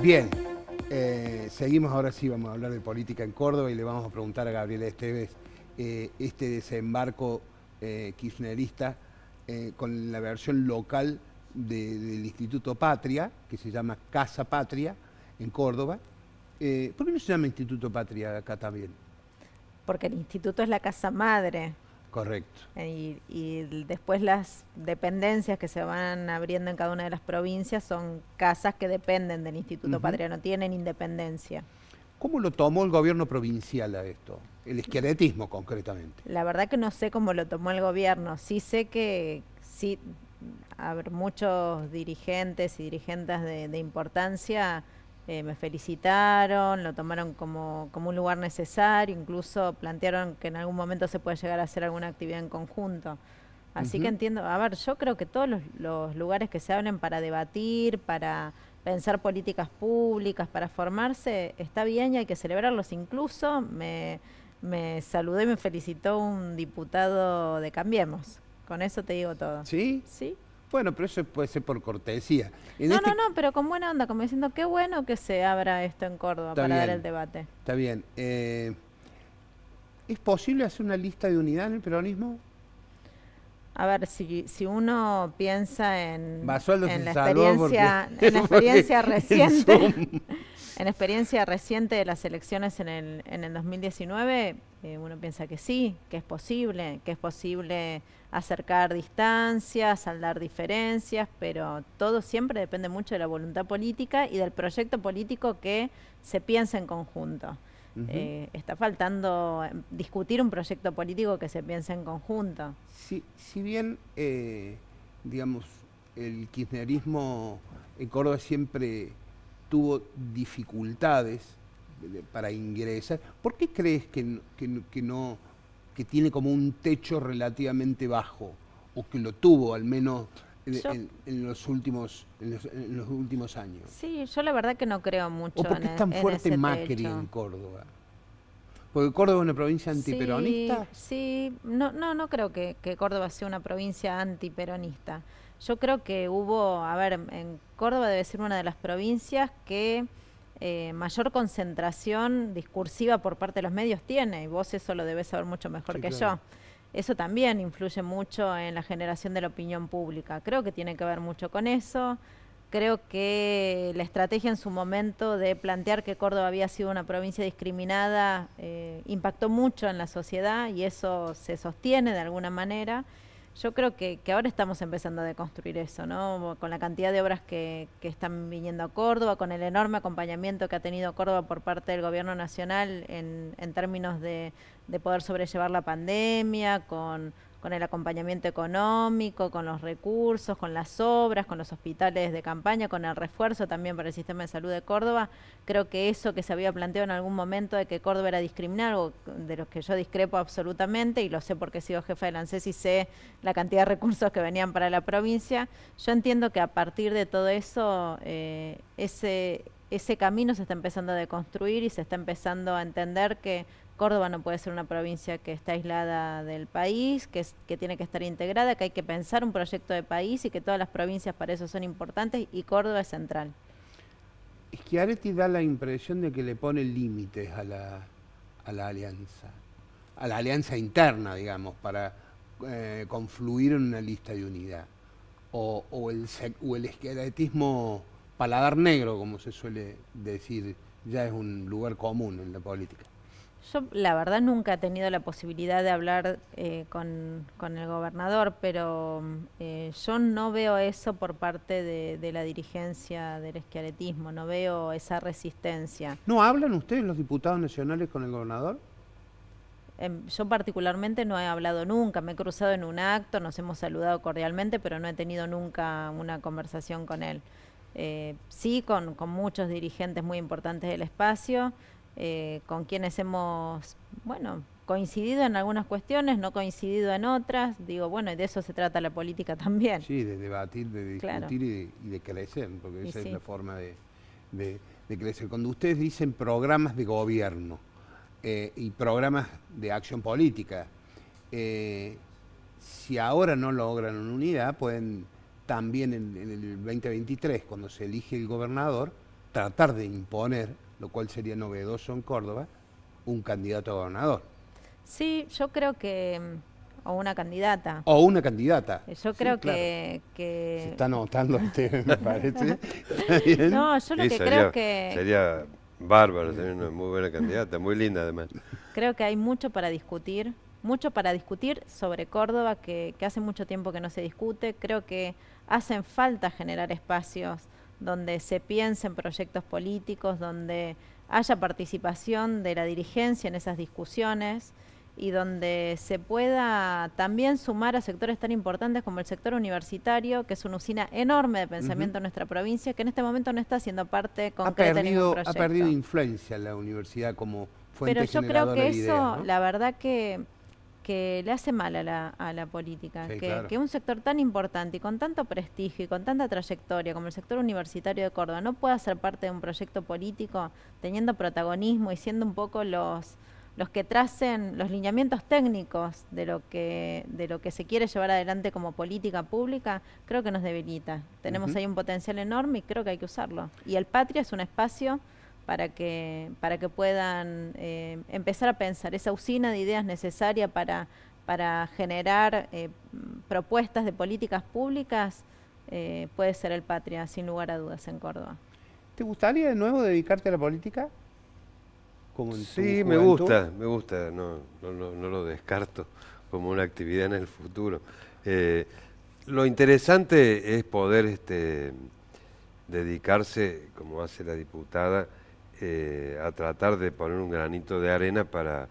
Bien, eh, seguimos ahora sí, vamos a hablar de política en Córdoba y le vamos a preguntar a Gabriela Esteves eh, este desembarco eh, kirchnerista con la versión local del Instituto Patria, que se llama Casa Patria en Córdoba. ¿Por qué no se llama Instituto Patria acá también? Porque el instituto es la casa madre. Correcto. Y, después las dependencias que se van abriendo en cada una de las provincias son casas que dependen del Instituto Patria, no tienen independencia. ¿Cómo lo tomó el gobierno provincial a esto? El esqueletismo concretamente. La verdad que no sé cómo lo tomó el gobierno. Sí sé que sí, haber muchos dirigentes y dirigentes de, de importancia eh, me felicitaron, lo tomaron como, como, un lugar necesario, incluso plantearon que en algún momento se puede llegar a hacer alguna actividad en conjunto. Así que entiendo, a ver, yo creo que todos los, lugares que se abren para debatir, para pensar políticas públicas, para formarse, está bien y hay que celebrarlos. Incluso me, saludé y me felicitó un diputado de Cambiemos. Con eso te digo todo. ¿Sí? Sí. Bueno, pero eso puede ser por cortesía. no, este no, no, pero con buena onda, como diciendo, qué bueno que se abra esto en Córdoba para dar el debate. Está bien. Eh, ¿Es posible hacer una lista de unidad en el peronismo? A ver, si, si uno piensa en, en la experiencia, en la experiencia reciente, en, en experiencia reciente de las elecciones en el, en el 2019, eh, uno piensa que sí, que es posible, que es posible acercar distancias, saldar diferencias, pero todo siempre depende mucho de la voluntad política y del proyecto político que se piense en conjunto. Eh, está faltando em, discutir un proyecto político que se piense en conjunto. Si, si bien, eh, digamos, el kirchnerismo en Córdoba siempre tuvo dificultades, para ingresar. ¿Por qué crees que, no que tiene como un techo relativamente bajo o que lo tuvo al menos en, los últimos en los, últimos años? Sí, yo la verdad que no creo mucho. ¿O por qué es tan e-, fuerte Macri en Córdoba? Porque Córdoba es una provincia antiperonista. Sí, no, no, no creo que, que Córdoba sea una provincia antiperonista. Yo creo que hubo, a ver, en Córdoba debe ser una de las provincias que eh, mayor concentración discursiva por parte de los medios tiene, y vos eso lo debes saber mucho mejor que yo. Eso también influye mucho en la generación de la opinión pública. Creo que tiene que ver mucho con eso. Creo que la estrategia en su momento de plantear que Córdoba había sido una provincia discriminada eh, impactó mucho en la sociedad y eso se sostiene de alguna manera. Yo creo que, ahora estamos empezando a deconstruir eso, ¿no? Con la cantidad de obras que, están viniendo a Córdoba, con el enorme acompañamiento que ha tenido Córdoba por parte del Gobierno Nacional en, términos de poder sobrellevar la pandemia, con con el acompañamiento económico, con los recursos, con las obras, con los hospitales de campaña, con el refuerzo también para el sistema de salud de Córdoba. Creo que eso que se había planteado en algún momento de que Córdoba era discriminado, de los que yo discrepo absolutamente y lo sé porque he sido jefa la ANSES y sé la cantidad de recursos que venían para la provincia, yo entiendo que a partir de todo eso, eh, ese, ese camino se está empezando a deconstruir y se está empezando a entender que Córdoba no puede ser una provincia que está aislada del país, que, tiene que estar integrada, que hay que pensar un proyecto de país y que todas las provincias para eso son importantes y Córdoba es central. Schiaretti da la impresión de que le pone límites a la, alianza, a la alianza interna, digamos, para eh, confluir en una lista de unidad. O, el, o el paladar negro, como se suele decir, ya es un lugar común en la política. Yo la verdad nunca he tenido la posibilidad de hablar eh, con, el gobernador, pero eh, yo no veo eso por parte de, la dirigencia del esquiaretismo, no veo esa resistencia. ¿No hablan ustedes los diputados nacionales con el gobernador? Em, yo particularmente no he hablado nunca, me he cruzado en un acto, nos hemos saludado cordialmente, pero no he tenido nunca una conversación con él. Eh, sí, con, con, muchos dirigentes muy importantes del espacio, eh, con quienes hemos, bueno, coincidido en algunas cuestiones, no coincidido en otras. Digo, bueno, y de eso se trata la política también. Sí, de debatir, de discutir y, de, crecer, porque esa es la forma de, crecer. Cuando ustedes dicen programas de gobierno eh, y programas de acción política, eh, si ahora no logran una unidad, pueden también en el 2023, cuando se elige el gobernador, tratar de imponer lo cual sería novedoso en Córdoba, un candidato a gobernador. Sí, yo creo que... Mm, o una candidata. O una candidata. Eh, yo creo que, Se está notando este, me parece. no, yo lo que creo que... Sería bárbaro sería una muy buena candidata, muy linda además. Creo que hay mucho para discutir, mucho para discutir sobre Córdoba, que hace mucho tiempo que no se discute. Creo que hacen falta generar espacios donde se en proyectos políticos, donde haya participación de la dirigencia en esas discusiones y donde se pueda también sumar a sectores tan importantes como el sector universitario, que es una usina enorme de pensamiento en nuestra provincia, que en este momento no está siendo parte concreta de ningún proyecto. Ha perdido influencia la universidad como fuente Pero yo creo que eso, la verdad que que le hace mal a la, a la política, que, un sector tan importante y con tanto prestigio y con tanta trayectoria como el sector universitario de Córdoba no pueda ser parte de un proyecto político teniendo protagonismo y siendo un poco los los que tracen los lineamientos técnicos de lo que de lo que se quiere llevar adelante como política pública, creo que nos debilita. Tenemos ahí un potencial enorme y creo que hay que usarlo. Y el Patria es un espacio para que, para que puedan eh, empezar a pensar esa usina de ideas necesaria para, generar eh, propuestas de políticas públicas eh, puede ser el Patria, sin lugar a dudas, en Córdoba. ¿Te gustaría de nuevo dedicarte a la política? sí, me gusta, me gusta, no, no, lo descarto como una actividad en el futuro. lo interesante es poder este, dedicarse, como hace la diputada, eh, a tratar de poner un granito de arena para,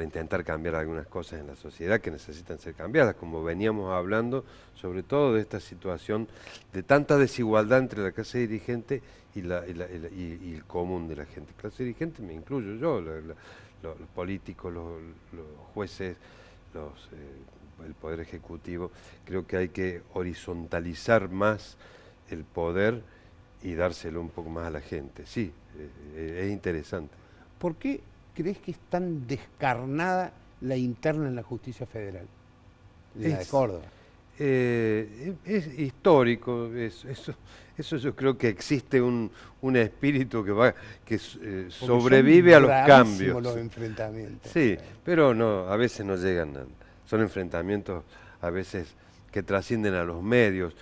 intentar cambiar algunas cosas en la sociedad que necesitan ser cambiadas, como veníamos hablando, sobre todo de esta situación de tanta desigualdad entre la clase dirigente y, el común de la gente. Clase dirigente me incluyo yo, los, políticos, los, jueces, eh, el poder ejecutivo. Creo que hay que horizontalizar más el poder y dárselo un poco más a la gente. Sí, eh, es interesante. ¿Por qué crees que es tan descarnada la interna en la justicia federal? es, de Córdoba. Eh, es histórico, eso, eso, yo creo que existe un, espíritu que va que eh, sobrevive a los cambios. los enfrentamientos. Sí, pero no, a veces no llegan, son enfrentamientos a veces que trascienden a los medios.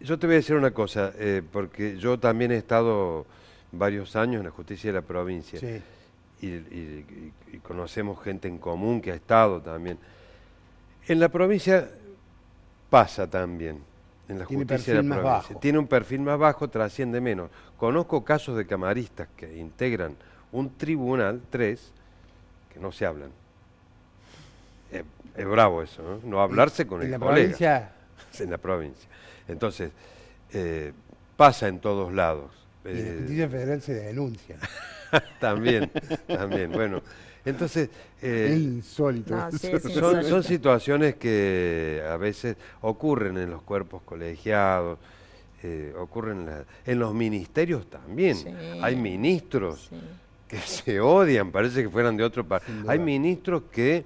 Yo te voy a decir una cosa, porque yo también he estado varios años en la justicia de la provincia. Y, conocemos gente en común que ha estado también. En la provincia pasa también, en la justicia de la provincia. Tiene un perfil más bajo, trasciende menos. Conozco casos de camaristas que integran un tribunal, tres, que no se hablan. Eh, es, bravo eso, ¿no? hablarse con el la colega. En la provincia. Entonces, eh, pasa en todos lados. Y la eh, justicia federal se denuncia. también, también. Bueno, entonces... Eh, es son, situaciones que a veces ocurren en los cuerpos colegiados, eh, ocurren en, los ministerios también. Hay ministros que se odian, parece que fueran de otro país. Hay ministros que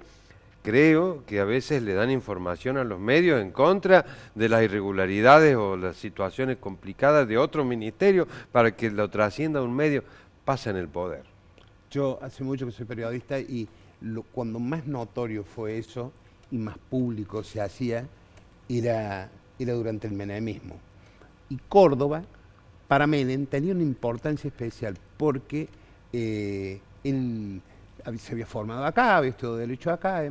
creo que a veces le dan información a los medios en contra de las irregularidades o las situaciones complicadas de otro ministerio para que lo trascienda de un medio, pasa en el poder. Yo hace mucho que soy periodista y cuando más notorio fue eso y más público se hacía, era, era durante el menemismo. Y Córdoba, para Menem, tenía una importancia especial porque él eh, se había formado acá, había estudiado derecho acá,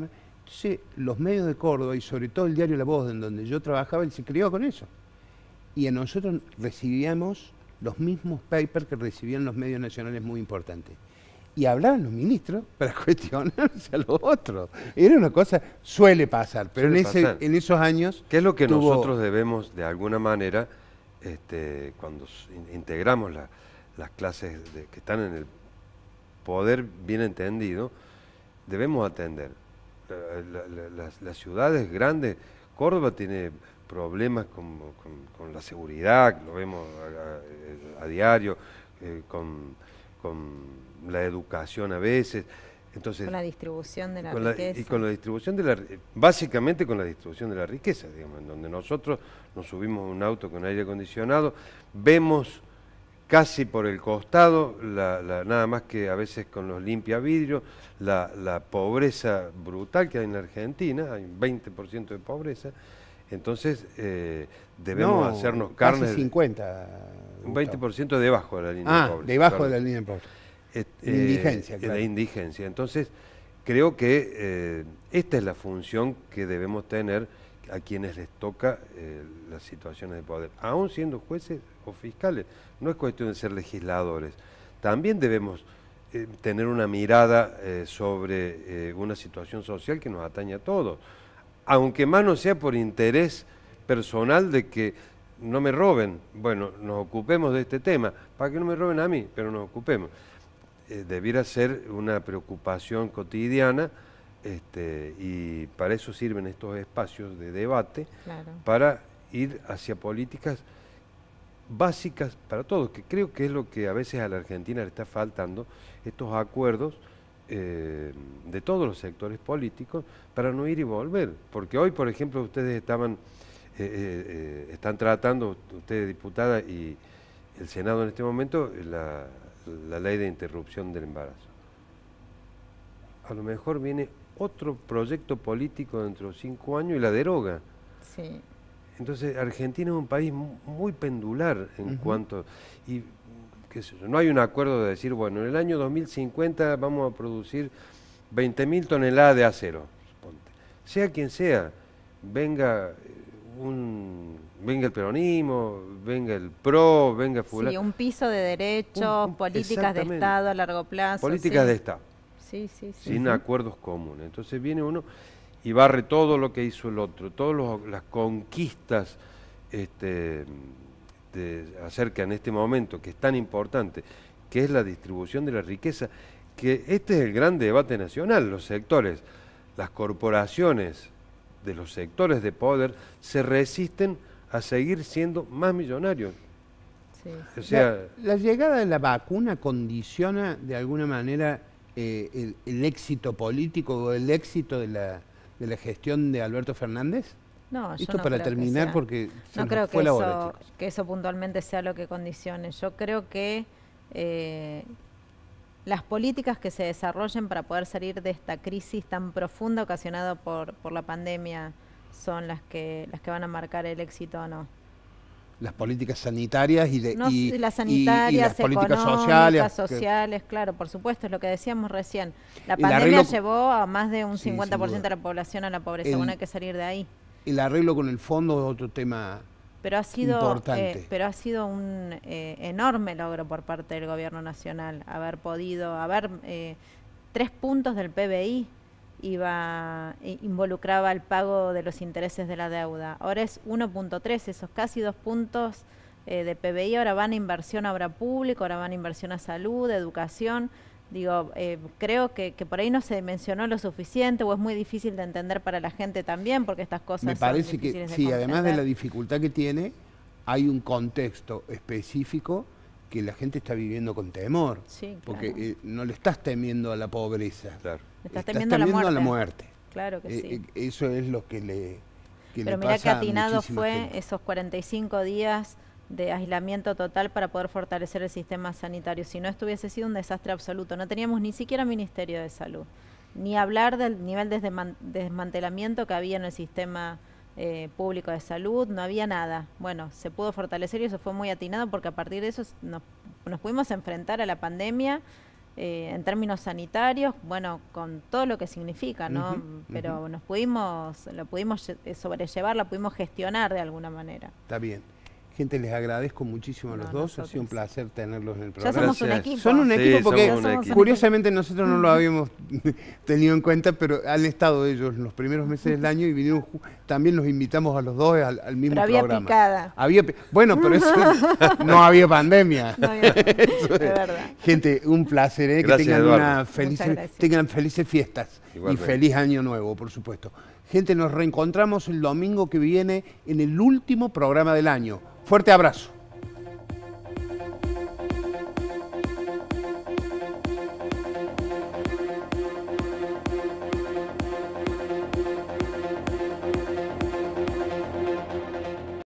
Sí, los medios de Córdoba y sobre todo el diario La Voz, en donde yo trabajaba, él se crió con eso. Y a nosotros recibíamos los mismos papers que recibían los medios nacionales muy importantes. Y hablaban los ministros para cuestionarse a los otros. Era una cosa, suele pasar, pero en, esos años... ¿Qué es lo que nosotros debemos, de alguna manera, este, cuando integramos las clases que están en el poder bien entendido, debemos atender? las, ciudades grandes, Córdoba tiene problemas con, la seguridad, lo vemos a, diario, eh, con, la educación a veces. Entonces, con la distribución de la riqueza. y con la distribución de la básicamente con la distribución de la riqueza, digamos, en donde nosotros nos subimos un auto con aire acondicionado, vemos casi por el costado, nada más que a veces con los limpia la, pobreza brutal que hay en la Argentina, hay un 20% de pobreza, entonces eh, debemos hacernos carne... Casi 50. Un 20% debajo de la línea ah, de pobreza. debajo de la línea de pobreza. Eh, indigencia, eh, claro. La indigencia. Entonces, creo que esta es la función que debemos tener a quienes les toca eh, las situaciones de poder, aún siendo jueces o fiscales. No es cuestión de ser legisladores. También debemos eh, tener una mirada eh, sobre una situación social que nos atañe a todos, aunque más no sea por interés personal de que no me roben, bueno, nos ocupemos de este tema, para que no me roben a mí, pero nos ocupemos. debiera ser una preocupación cotidiana este, y para eso sirven estos espacios de debate, para ir hacia políticas básicas para todos, que creo que es lo que a veces a la Argentina le está faltando, estos acuerdos eh, de todos los sectores políticos para no ir y volver. Porque hoy, por ejemplo, ustedes estaban, eh, eh, están tratando, ustedes diputada y el Senado en este momento, la, la ley de interrupción del embarazo. A lo mejor viene otro proyecto político dentro de cinco años y la deroga. Entonces, Argentina es un país muy pendular en cuanto... Y no hay un acuerdo de decir, bueno, en el año 2050 vamos a producir 20.000 toneladas de acero, Sea quien sea, venga eh, un venga el peronismo, venga el PRO, venga fulano. Sí, un piso de derechos, políticas de Estado a largo plazo. Políticas de Estado sin acuerdos comunes. Entonces viene uno y barre todo lo que hizo el otro, todas las conquistas este, acerca en este momento, que es tan importante, que es la distribución de la riqueza, que este es el gran debate nacional, los sectores, las corporaciones de los sectores de poder se resisten a seguir siendo más millonarios. O sea, la, llegada de la vacuna condiciona de alguna manera eh, el, éxito político o el éxito de la, de la gestión de Alberto Fernández? No, Esto no para terminar porque creo fue que, la eso, que eso puntualmente sea lo que condicione. Yo creo que eh, las políticas que se desarrollen para poder salir de esta crisis tan profunda ocasionada por, por la pandemia son las que, las que van a marcar el éxito o no las políticas sanitarias y, de, no, y, las sanitarias, las políticas sociales. sociales, claro, por supuesto, es lo que decíamos recién. La pandemia llevó a más de un 50% de la población a la pobreza, el, bueno, hay que salir de ahí. El arreglo con el fondo es otro tema pero ha sido, importante. Eh, pero ha sido un eh, enorme logro por parte del gobierno nacional haber podido, haber eh, tres puntos del PBI iba involucraba el pago de los intereses de la deuda. Ahora es 1.3, esos casi dos puntos eh, de PBI, ahora van a inversión a obra pública, ahora van a inversión a salud, educación. Digo, eh, creo que, por ahí no se mencionó lo suficiente o es muy difícil de entender para la gente también porque estas cosas... Me parece que sí, además de la dificultad que tiene, hay un contexto específico que la gente está viviendo con temor. porque eh, no le estás temiendo a la pobreza. Le estás, temiendo, a, la muerte. Claro eh, eh, eso es lo que le. Que Pero mira que atinado fue esos 45 días de aislamiento total para poder fortalecer el sistema sanitario. Si no hubiese sido un desastre absoluto, no teníamos ni siquiera Ministerio de Salud, ni hablar del nivel de desmantelamiento que había en el sistema eh, público de salud, no había nada. Bueno, se pudo fortalecer y eso fue muy atinado porque a partir de eso nos, pudimos enfrentar a la pandemia eh, en términos sanitarios, bueno, con todo lo que significa, ¿no? Pero nos pudimos, lo pudimos eh, sobrellevar, la pudimos gestionar de alguna manera. Está bien. Gente, les agradezco muchísimo a los dos. Ha sido un placer tenerlos en el programa. Ya somos un equipo. Son un equipo porque curiosamente nosotros no lo habíamos tenido en cuenta, pero han estado ellos los primeros meses del año y vinieron, también los invitamos a los dos al, mismo programa. había Picada. Bueno, pero eso no había pandemia. No había Gente, un placer, ¿eh? que tengan felices fiestas y feliz año nuevo, por supuesto. Gente, nos reencontramos el domingo que viene en el último programa del año. Fuerte abrazo.